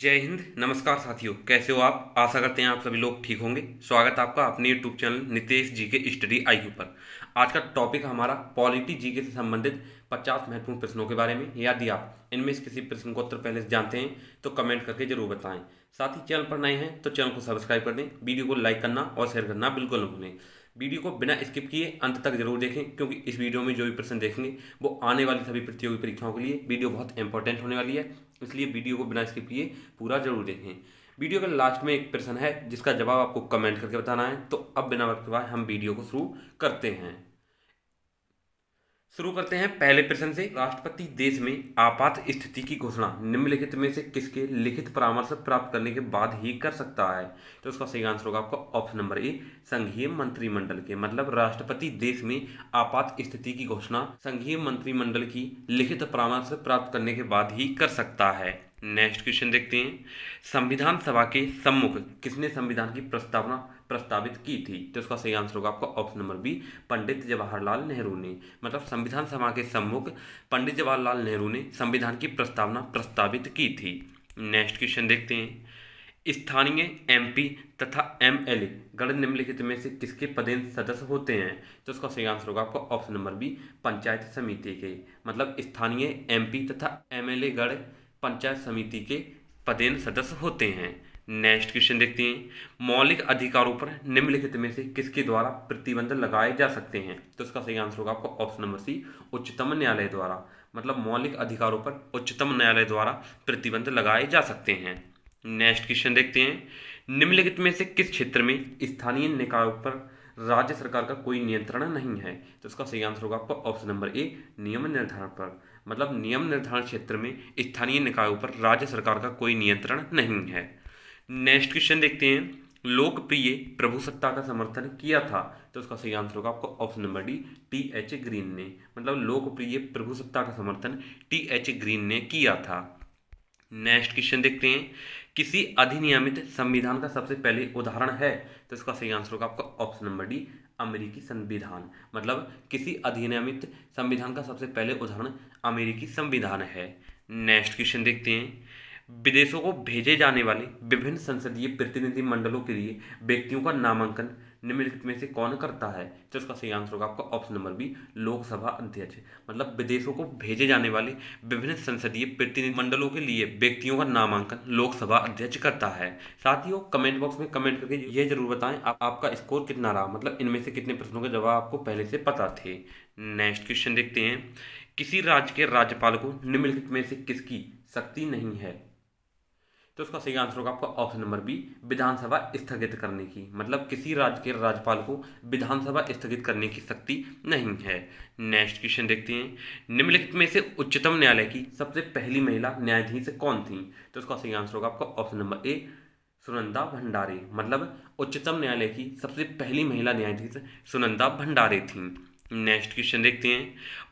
जय हिंद नमस्कार साथियों कैसे हो आप आशा करते हैं आप सभी लोग ठीक होंगे स्वागत है आपका अपने यूट्यूब चैनल नितेश जी के स्टडी आई पर आज का टॉपिक हमारा पॉलिटी जी के से संबंधित 50 महत्वपूर्ण प्रश्नों के बारे में यदि आप इनमें से किसी प्रश्न को उत्तर पहले से जानते हैं तो कमेंट करके जरूर बताएं साथ ही चैनल पर नए हैं तो चैनल को सब्सक्राइब कर दें वीडियो को लाइक करना और शेयर करना बिल्कुल न भूलें वीडियो को बिना स्किप किए अंत तक जरूर देखें क्योंकि इस वीडियो में जो भी प्रश्न देखेंगे वो आने वाली सभी प्रतियोगी परीक्षाओं के लिए वीडियो बहुत इंपॉर्टेंट होने वाली है इसलिए वीडियो को बिना स्किप किए पूरा जरूर देखें वीडियो के लास्ट में एक प्रश्न है जिसका जवाब आपको कमेंट करके बताना है तो अब बिना वक्त के बाद हम वीडियो को शुरू करते हैं शुरू करते हैं पहले प्रश्न से राष्ट्रपति देश में आपात स्थिति की घोषणा निम्नलिखित में से किसके लिखित परामर्श प्राप्त करने के बाद ही कर सकता है तो उसका सही आंसर होगा आपका ऑप्शन नंबर ए संघीय मंत्रिमंडल के मतलब राष्ट्रपति देश में आपात स्थिति की घोषणा संघीय मंत्रिमंडल की लिखित परामर्श प्राप्त करने के बाद ही कर सकता है नेक्स्ट क्वेश्चन देखते हैं संविधान सभा के सम्मुख किसने संविधान की प्रस्तावना प्रस्तावित की थी तो इसका सही आंसर होगा आपका option number B Pandit Jawaharlal Nehru ने मतलब संविधान सभा के सम्मुख पंडित जवाहरलाल नेहरू ने संविधान की प्रस्तावना प्रस्तावित की थी नेक्स्ट क्वेश्चन देखते हैं स्थानीय एमपी तथा एमएलए गढ़ निम्नलिखित में से किसके पदेन सदस्य होते हैं तो उसका सही आंसर होगा आपका ऑप्शन नंबर बी पंचायत समिति के मतलब स्थानीय एमपी तथा एमएलए गढ़ पंचायत समिति के पदेन सदस्य होते हैं नेक्स्ट क्वेश्चन देखते हैं मौलिक अधिकारों पर निम्नलिखित में से किसके द्वारा प्रतिबंध लगाए जा सकते हैं तो इसका सही आंसर होगा आपका ऑप्शन नंबर सी उच्चतम न्यायालय द्वारा मतलब मौलिक अधिकारों पर उच्चतम न्यायालय द्वारा प्रतिबंध लगाए जा सकते हैं नेक्स्ट क्वेश्चन देखते हैं निम्नलिखित में से किस क्षेत्र में स्थानीय निकायों पर राज्य सरकार का कोई नियंत्रण नहीं है तो इसका सही आंसर होगा आपका ऑप्शन नंबर ए नियम निर्धारण पर मतलब नियम निर्धारण क्षेत्र में स्थानीय निकायों पर राज्य सरकार का कोई नियंत्रण नहीं है नेक्स्ट क्वेश्चन देखते हैं लोकप्रिय प्रभु सत्ता का समर्थन किया था तो उसका सही आंसर होगा आपको option number D T H Green ने मतलब लोकप्रिय प्रभु सत्ता का समर्थन टी एच ग्रीन ने किया था नेक्स्ट क्वेश्चन देखते हैं किसी अधिनियमित संविधान का सबसे पहले उदाहरण है तो इसका सही आंसर होगा आपका ऑप्शन नंबर डी अमेरिकी संविधान मतलब किसी अधिनियमित संविधान का सबसे पहले उदाहरण अमेरिकी संविधान है नेक्स्ट क्वेश्चन देखते हैं विदेशों को भेजे जाने वाले विभिन्न संसदीय प्रतिनिधि मंडलों के लिए व्यक्तियों का नामांकन निम्नलिखित में से कौन करता है तो इसका सही आंसर होगा आपका ऑप्शन नंबर बी लोकसभा अध्यक्ष मतलब विदेशों को भेजे जाने वाले विभिन्न संसदीय प्रतिनिधि मंडलों के लिए व्यक्तियों का नामांकन लोकसभा अध्यक्ष करता है साथ ही कमेंट बॉक्स में कमेंट करके ये जरूर बताएं आप, आपका स्कोर कितना रहा मतलब इनमें से कितने प्रश्नों के जवाब आपको पहले से पता थे नेक्स्ट क्वेश्चन देखते हैं किसी राज्य के राज्यपाल को निम्नलिखित में से किसकी शक्ति नहीं है तो उसका सही आंसर होगा आपका ऑप्शन नंबर बी विधानसभा स्थगित करने की मतलब किसी राज्य के राज्यपाल को विधानसभा स्थगित करने की शक्ति नहीं है नेक्स्ट क्वेश्चन देखते हैं निम्नलिखित में से उच्चतम न्यायालय की सबसे पहली महिला न्यायाधीश कौन थी तो उसका सही आंसर होगा आपका ऑप्शन नंबर ए सुनंदा भंडारे मतलब उच्चतम न्यायालय की सबसे पहली महिला न्यायाधीश सुनंदा भंडारे थी नेक्स्ट क्वेश्चन देखते हैं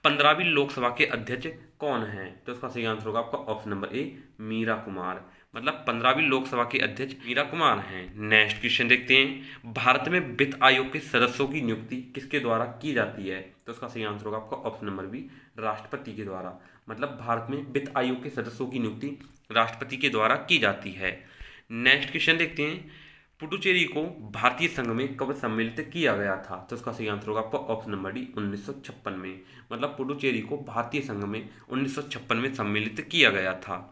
पंद्रहवीं लोकसभा के अध्यक्ष कौन है तो उसका सही आंसर होगा आपका option number A Meira Kumar मतलब पंद्रहवीं लोकसभा के अध्यक्ष मीरा कुमार हैं नेक्स्ट क्वेश्चन देखते हैं भारत में वित्त आयोग के सदस्यों की नियुक्ति किसके द्वारा की जाती है तो उसका सही आंसर होगा आपका ऑप्शन नंबर बी राष्ट्रपति के द्वारा मतलब भारत में वित्त आयोग के सदस्यों की नियुक्ति राष्ट्रपति के द्वारा की जाती है नेक्स्ट क्वेश्चन देखते हैं पुडुचेरी को भारतीय संघ में कब सम्मिलित किया गया था तो उसका सही आंसर होगा आपका ऑप्शन नंबर डी उन्नीस में मतलब पुडुचेरी को भारतीय संघ में उन्नीस में सम्मिलित किया गया था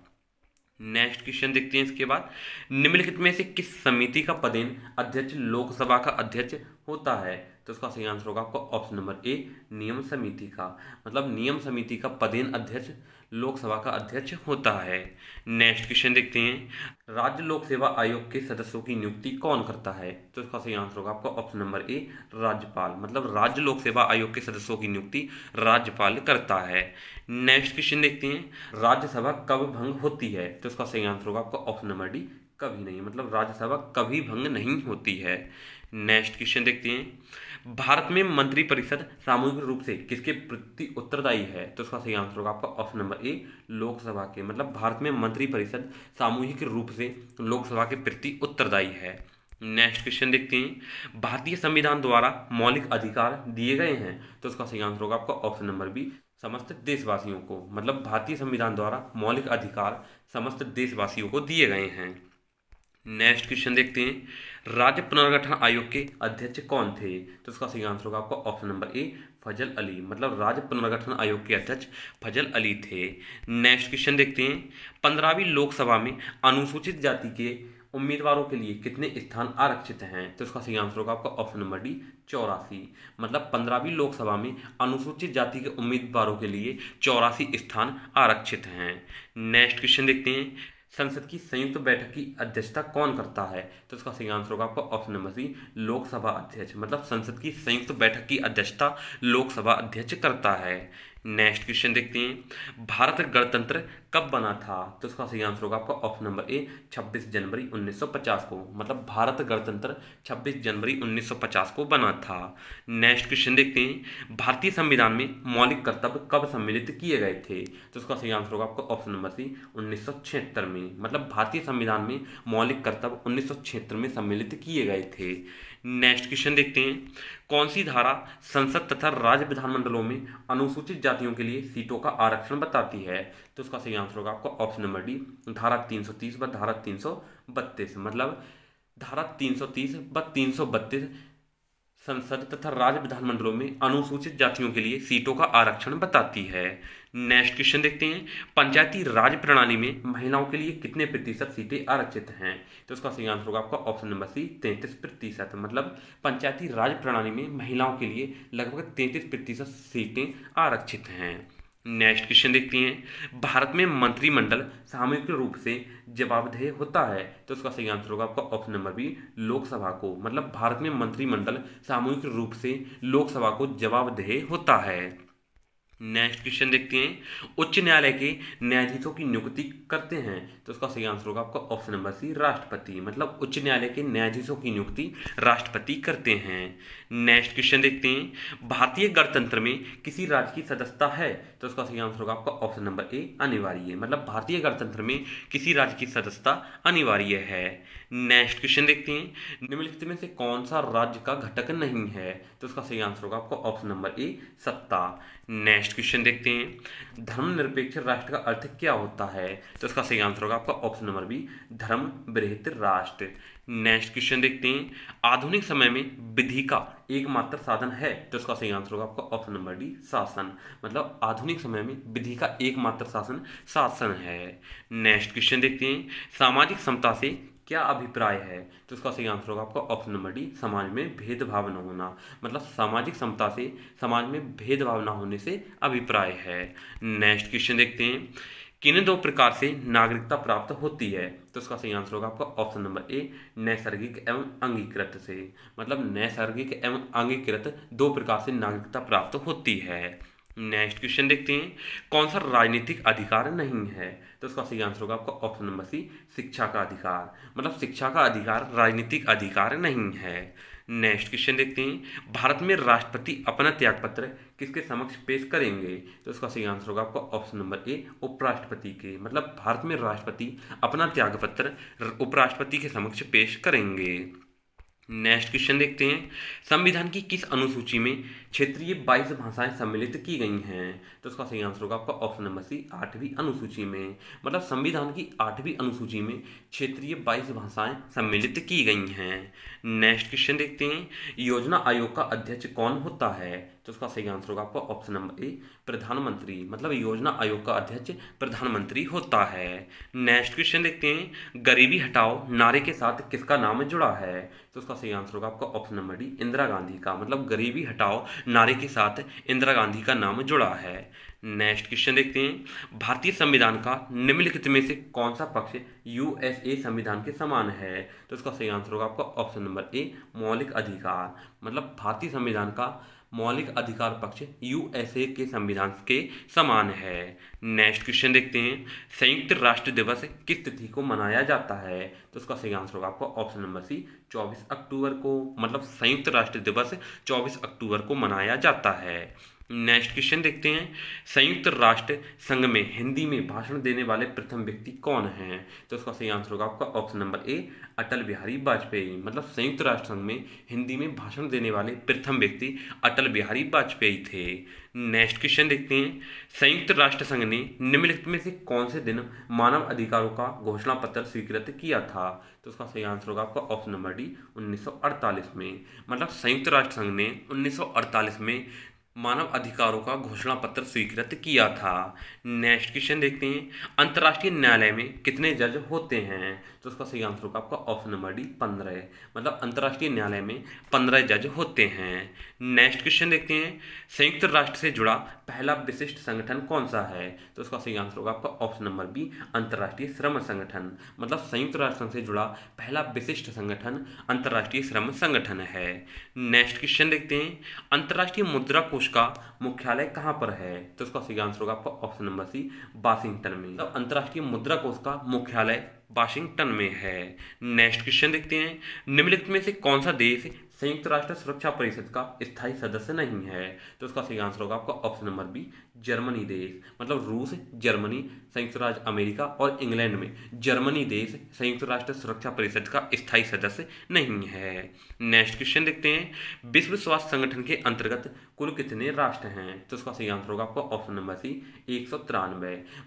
नेक्स्ट क्वेश्चन देखते हैं इसके बाद निम्नलिखित में से किस समिति का पदेन अध्यक्ष लोकसभा का अध्यक्ष होता है तो इसका सही आंसर होगा आपका ऑप्शन नंबर ए नियम समिति का मतलब नियम समिति का पदेन अध्यक्ष लोकसभा का अध्यक्ष होता है नेक्स्ट क्वेश्चन देखते हैं राज्य लोक सेवा आयोग के सदस्यों की नियुक्ति कौन करता है तो इसका सही आंसर होगा आपका ऑप्शन नंबर ए राज्यपाल मतलब राज्य लोक सेवा आयोग के सदस्यों की नियुक्ति राज्यपाल करता है नेक्स्ट क्वेश्चन देखते हैं राज्यसभा कब भंग होती है तो इसका सही आंसर होगा आपका ऑप्शन नंबर डी कभी नहीं मतलब राज्यसभा कभी भंग नहीं होती है नेक्स्ट क्वेश्चन देखते हैं भारत में मंत्रिपरिषद सामूहिक रूप से किसके प्रति उत्तरदायी है तो उसका सही आंसर होगा आपका ऑप्शन नंबर ए लोकसभा के मतलब भारत में मंत्रिपरिषद सामूहिक रूप से लोकसभा के प्रति उत्तरदायी है नेक्स्ट क्वेश्चन देखते हैं भारतीय संविधान द्वारा मौलिक अधिकार दिए गए हैं तो उसका सही आंसर होगा आपका ऑप्शन नंबर बी समस्त देशवासियों को मतलब भारतीय संविधान द्वारा मौलिक अधिकार समस्त देशवासियों को दिए गए हैं नेक्स्ट क्वेश्चन देखते हैं राज्य पुनर्गठन आयोग के अध्यक्ष कौन थे तो इसका सही आंसर होगा आपका option number A Fazal Ali मतलब राज्य पुनर्गठन आयोग के अध्यक्ष फजल अली थे नेक्स्ट क्वेश्चन देखते हैं पंद्रहवीं लोकसभा में अनुसूचित जाति के उम्मीदवारों के लिए कितने स्थान आरक्षित हैं तो इसका सही आंसर होगा आपका ऑप्शन नंबर डी चौरासी मतलब पंद्रहवीं लोकसभा में अनुसूचित जाति के उम्मीदवारों के लिए चौरासी स्थान आरक्षित हैं नेक्स्ट क्वेश्चन देखते हैं संसद की संयुक्त बैठक की अध्यक्षता कौन करता है तो इसका सही आंसर होगा आपका ऑप्शन नंबर सी लोकसभा अध्यक्ष मतलब संसद की संयुक्त बैठक की अध्यक्षता लोकसभा अध्यक्ष करता है नेक्स्ट क्वेश्चन देखते हैं भारत गणतंत्र कब बना था तो इसका सही आंसर होगा आपका ऑप्शन नंबर ए 26 जनवरी 1950 को मतलब भारत गणतंत्र 26 जनवरी 1950 को बना था नेक्स्ट क्वेश्चन देखते हैं भारतीय संविधान में मौलिक कर्तव्य कब सम्मिलित किए गए थे तो इसका सही आंसर होगा आपका ऑप्शन नंबर सी उन्नीस में मतलब भारतीय संविधान में मौलिक कर्तव्य उन्नीस में सम्मिलित किए गए थे नेक्स्ट क्वेश्चन देखते हैं कौन सी धारा संसद तथा राज्य विधानमंडलों में अनुसूचित जातियों के लिए सीटों का आरक्षण बताती है तो उसका सही आंसर होगा आपको ऑप्शन नंबर डी धारा 330 व धारा 332 मतलब धारा 330 व 332 संसद तथा राज्य विधानमंडलों में अनुसूचित जातियों के लिए सीटों का आरक्षण बताती है नेक्स्ट क्वेश्चन देखते हैं पंचायती राज प्रणाली में महिलाओं के लिए कितने प्रतिशत सीटें आरक्षित हैं तो उसका सही आंसर होगा आपका ऑप्शन नंबर सी तैंतीस प्रतिशत मतलब पंचायती राज प्रणाली में महिलाओं के लिए लगभग तैंतीस प्रतिशत सीटें आरक्षित हैं नेक्स्ट क्वेश्चन देखते हैं भारत में मंत्रिमंडल सामूहिक रूप से जवाबदेह होता है तो उसका सही आंसर होगा आपका ऑप्शन नंबर बी लोकसभा को मतलब भारत में मंत्रिमंडल सामूहिक रूप से लोकसभा को जवाबदेह होता है नेक्स्ट क्वेश्चन देखते हैं उच्च न्यायालय के न्यायाधीशों की नियुक्ति करते हैं तो उसका सही आंसर होगा आपका ऑप्शन नंबर सी राष्ट्रपति मतलब उच्च न्यायालय के न्यायाधीशों की नियुक्ति राष्ट्रपति करते हैं नेक्स्ट क्वेश्चन देखते हैं भारतीय गणतंत्र में किसी राज्य की सदस्यता है तो उसका सही आंसर होगा आपका ऑप्शन नंबर ए अनिवार्य मतलब भारतीय गणतंत्र में किसी राज्य की सदस्यता अनिवार्य है नेक्स्ट क्वेश्चन देखते हैं निम्नलिखित में से कौन सा राज्य का घटक नहीं है तो उसका सही आंसर होगा आपका ऑप्शन नंबर ए सत्ता नेक्स्ट क्वेश्चन देखते हैं धर्मनिरपेक्ष राष्ट्र का अर्थ क्या होता है तो उसका सही आंसर होगा आपका ऑप्शन नंबर बी धर्म बृहित राष्ट्र नेक्स्ट क्वेश्चन देखते हैं आधुनिक समय में विधि का एकमात्र साधन है तो उसका सही आंसर होगा आपका ऑप्शन नंबर डी शासन मतलब आधुनिक समय में विधि का एकमात्र शासन शासन है नेक्स्ट क्वेश्चन देखते हैं सामाजिक समता से क्या अभिप्राय है तो उसका सही आंसर होगा आपका ऑप्शन नंबर डी समाज में भेदभाव न होना मतलब सामाजिक समता से समाज में भेदभाव न होने से अभिप्राय है नेक्स्ट क्वेश्चन देखते हैं किन दो प्रकार से नागरिकता प्राप्त होती है तो उसका सही आंसर होगा आपका ऑप्शन नंबर ए नैसर्गिक एवं अंगीकृत से मतलब नैसर्गिक एवं अंगीकृत दो प्रकार से नागरिकता प्राप्त होती है नेक्स्ट क्वेश्चन देखते हैं कौन सा राजनीतिक अधिकार नहीं है तो इसका सही आंसर होगा आपका ऑप्शन नंबर सी शिक्षा का अधिकार मतलब शिक्षा का अधिकार राजनीतिक अधिकार नहीं है नेक्स्ट क्वेश्चन देखते हैं भारत में राष्ट्रपति अपना त्यागपत्र किसके समक्ष पेश करेंगे तो इसका सही आंसर होगा आपका ऑप्शन नंबर ए उपराष्ट्रपति के मतलब भारत में राष्ट्रपति अपना त्यागपत्र उपराष्ट्रपति के समक्ष पेश करेंगे नेक्स्ट क्वेश्चन देखते हैं संविधान की किस अनुसूची में क्षेत्रीय बाईस भाषाएं सम्मिलित की गई हैं तो इसका सही आंसर होगा आपका ऑप्शन नंबर सी आठवीं अनुसूची में मतलब संविधान की आठवीं अनुसूची में क्षेत्रीय बाईस भाषाएं सम्मिलित की गई हैं नेक्स्ट क्वेश्चन देखते हैं योजना आयोग का अध्यक्ष कौन होता है तो उसका सही आंसर होगा आपका ऑप्शन नंबर ए प्रधानमंत्री मतलब योजना आयोग का अध्यक्ष प्रधानमंत्री होता है नेक्स्ट क्वेश्चन देखते हैं गरीबी हटाओ नारे के साथ किसका नाम जुड़ा है तो उसका सही आंसर होगा आपका option number D Indira Gandhi का मतलब गरीबी हटाओ नारे के साथ इंदिरा गांधी का नाम जुड़ा है नेक्स्ट क्वेश्चन देखते हैं भारतीय संविधान का निम्नलिखित में से कौन सा पक्ष यूएसए संविधान के समान है तो इसका सही आंसर होगा आपका ऑप्शन नंबर ए मौलिक अधिकार मतलब भारतीय संविधान का मौलिक अधिकार पक्ष यूएसए के संविधान के समान है नेक्स्ट क्वेश्चन देखते हैं संयुक्त राष्ट्र दिवस किस तिथि को मनाया जाता है तो उसका सही आंसर होगा आपका ऑप्शन नंबर सी 24 अक्टूबर को मतलब संयुक्त राष्ट्र दिवस 24 अक्टूबर को मनाया जाता है नेक्स्ट क्वेश्चन देखते हैं संयुक्त राष्ट्र संघ में हिंदी में भाषण देने वाले प्रथम व्यक्ति कौन हैं तो उसका सही आंसर होगा आपका option number A Atal Bihari Vajpayee मतलब संयुक्त राष्ट्र संघ में हिंदी में भाषण देने वाले प्रथम व्यक्ति अटल बिहारी वाजपेयी थे नेक्स्ट क्वेश्चन देखते हैं संयुक्त राष्ट्र संघ ने निम्नलिखित में से कौन से दिन मानव अधिकारों का घोषणा पत्र स्वीकृत किया था तो उसका सही आंसर होगा आपका ऑप्शन नंबर डी 1948 में मतलब संयुक्त राष्ट्र संघ ने 1948 में मानव अधिकारों का घोषणा पत्र स्वीकृत किया था नेक्स्ट क्वेश्चन देखते हैं अंतर्राष्ट्रीय न्यायालय में कितने जज होते हैं तो उसका सही आंसर होगा आपका ऑप्शन नंबर डी पंद्रह मतलब अंतर्राष्ट्रीय न्यायालय में पंद्रह जज होते हैं नेक्स्ट क्वेश्चन देखते हैं संयुक्त राष्ट्र से जुड़ा पहला विशिष्ट संगठन कौन सा है तो उसका सही आंसर होगा आपका ऑप्शन नंबर बी अंतर्राष्ट्रीय श्रम संगठन मतलब संयुक्त राष्ट्र से जुड़ा पहला विशिष्ट संगठन अंतर्राष्ट्रीय श्रम संगठन है नेक्स्ट क्वेश्चन देखते हैं अंतर्राष्ट्रीय मुद्रा कोष कोष का मुख्यालय कहाँ पर है तो इसका सही आंसर होगा आपका ऑप्शन नंबर सी वाशिंगटन में तो अंतर्राष्ट्रीय मुद्रा कोष का मुख्यालय वाशिंगटन में है नेक्स्ट क्वेश्चन देखते हैं निम्नलिखित में से कौन सा देश संयुक्त राष्ट्र सुरक्षा परिषद का स्थायी सदस्य नहीं है तो उसका सही आंसर होगा आपका ऑप्शन नंबर बी जर्मनी देश मतलब रूस जर्मनी संयुक्त राज्य अमेरिका और इंग्लैंड में जर्मनी देश संयुक्त राष्ट्र सुरक्षा परिषद का स्थायी सदस्य नहीं है नेक्स्ट क्वेश्चन देखते हैं विश्व स्वास्थ्य संगठन के अंतर्गत कुल कितने राष्ट्र हैं तो उसका सही आंसर होगा आपका ऑप्शन नंबर सी एक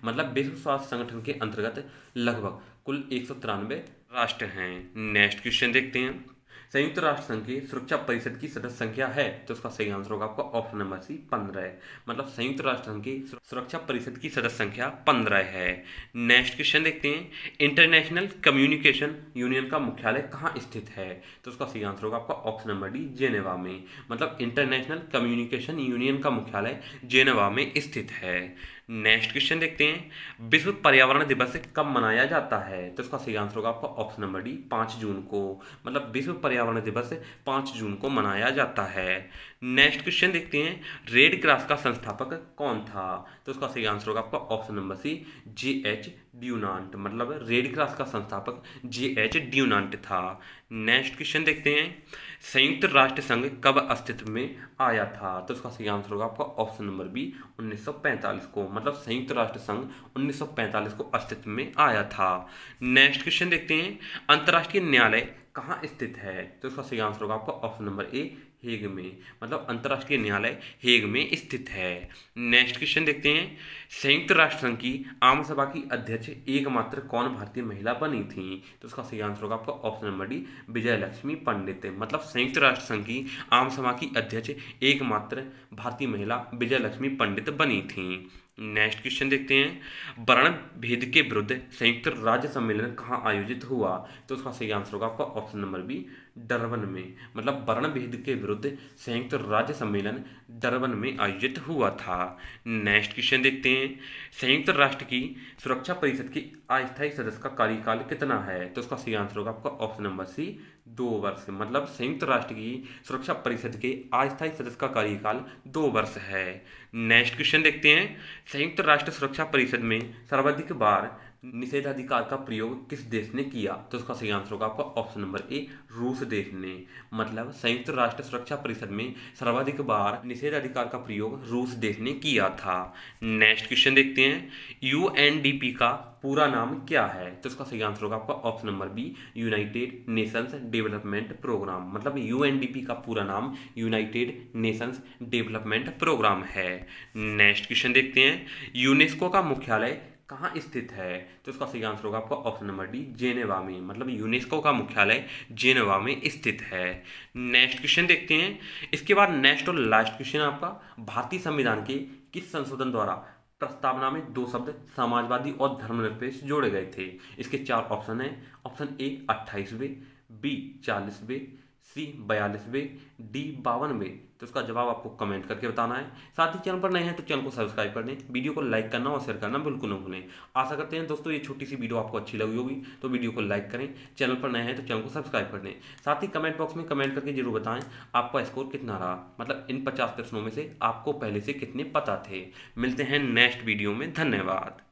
मतलब विश्व स्वास्थ्य संगठन के अंतर्गत लगभग कुल एक राष्ट्र हैं नेक्स्ट क्वेश्चन देखते हैं संयुक्त राष्ट्र संघ की सुरक्षा परिषद की सदस्य संख्या है तो उसका सही आंसर होगा आपका ऑप्शन नंबर सी पंद्रह मतलब संयुक्त राष्ट्र संघ की सुरक्षा परिषद की सदस्य संख्या पंद्रह है नेक्स्ट क्वेश्चन देखते हैं इंटरनेशनल कम्युनिकेशन यूनियन का मुख्यालय कहाँ स्थित है तो उसका सही आंसर होगा आपका ऑप्शन नंबर डी जेनेवा में मतलब इंटरनेशनल कम्युनिकेशन यूनियन का मुख्यालय जेनेवा में स्थित है नेक्स्ट क्वेश्चन देखते हैं विश्व पर्यावरण दिवस कब मनाया जाता है तो इसका सही आंसर होगा आपका ऑप्शन नंबर डी पाँच जून को मतलब विश्व पर्यावरण दिवस पाँच जून को मनाया जाता है नेक्स्ट क्वेश्चन देखते हैं रेड क्रॉस का संस्थापक कौन था तो इसका सही आंसर होगा आपका option number C J H Dunant मतलब रेड क्रॉस का संस्थापक जे एच ड्यूनांट था नेक्स्ट क्वेश्चन देखते हैं संयुक्त राष्ट्र संघ कब अस्तित्व में आया था तो इसका सही आंसर होगा आपका ऑप्शन नंबर बी 1945 को मतलब संयुक्त राष्ट्र संघ 1945 को अस्तित्व में आया था नेक्स्ट क्वेश्चन देखते हैं अंतर्राष्ट्रीय न्यायालय कहाँ स्थित है तो इसका सही आंसर होगा आपका ऑप्शन नंबर ए हेग में मतलब अंतर्राष्ट्रीय न्यायालय हेग में स्थित है नेक्स्ट क्वेश्चन देखते हैं संयुक्त राष्ट्र संघ की आम सभा की अध्यक्ष एकमात्र कौन भारतीय महिला बनी थी तो उसका सही आंसर होगा आपका option number D Vijaya Lakshmi Pandit मतलब संयुक्त राष्ट्र संघ की आम सभा की अध्यक्ष एकमात्र भारतीय महिला विजय लक्ष्मी पंडित बनी थी नेक्स्ट क्वेश्चन देखते हैं वर्ण भेद के विरुद्ध संयुक्त राज्य सम्मेलन कहाँ आयोजित हुआ तो उसका सही आंसर होगा आपका ऑप्शन नंबर बी डरबन में मतलब वर्ण भेद के विरुद्ध संयुक्त राज्य सम्मेलन डरबन में आयोजित हुआ था नेक्स्ट क्वेश्चन देखते हैं संयुक्त राष्ट्र की सुरक्षा परिषद की अस्थायी सदस्य का कार्यकाल कितना है तो उसका सही आंसर होगा आपका ऑप्शन नंबर सी दो वर्ष मतलब संयुक्त राष्ट्र की सुरक्षा परिषद के अस्थायी सदस्य का कार्यकाल दो वर्ष है नेक्स्ट क्वेश्चन देखते हैं संयुक्त राष्ट्र सुरक्षा परिषद में सर्वाधिक बार निषेधाधिकार का प्रयोग किस देश ने किया तो उसका सही आंसर होगा आपका ऑप्शन नंबर ए रूस देश ने मतलब संयुक्त राष्ट्र सुरक्षा परिषद में सर्वाधिक बार निषेधाधिकार का प्रयोग रूस देश ने किया था नेक्स्ट क्वेश्चन देखते हैं यू का पूरा नाम क्या है तो इसका सही आंसर होगा आपका option number B United Nations Development Programme मतलब यूएनडीपी का पूरा नाम यूनाइटेड नेशंस डेवलपमेंट प्रोग्राम है नेक्स्ट क्वेश्चन देखते हैं यूनेस्को का मुख्यालय कहाँ स्थित है तो इसका सही आंसर होगा आपका ऑप्शन नंबर डी जेनेवा में मतलब यूनेस्को का मुख्यालय जेनेवा में स्थित है नेक्स्ट क्वेश्चन देखते हैं इसके बाद नेक्स्ट और लास्ट क्वेश्चन आपका भारतीय संविधान के किस संशोधन द्वारा प्रस्तावना में दो शब्द समाजवादी और धर्मनिरपेक्ष जोड़े गए थे इसके चार ऑप्शन हैं ऑप्शन ए अट्ठाईसवें बी चालीसवें सी बयालीसवें डी बावनवे तो उसका जवाब आपको कमेंट करके बताना है साथ ही चैनल पर नए हैं तो चैनल को सब्सक्राइब कर दें वीडियो को लाइक करना और शेयर करना बिल्कुल न भूलें आशा करते हैं दोस्तों ये छोटी सी वीडियो आपको अच्छी लगी होगी तो वीडियो को लाइक करें चैनल पर नए हैं तो चैनल को सब्सक्राइब कर दें साथ ही कमेंट बॉक्स में कमेंट करके जरूर बताएं आपका स्कोर कितना रहा मतलब इन पचास प्रश्नों में से आपको पहले से कितने पता थे मिलते हैं नेक्स्ट वीडियो में धन्यवाद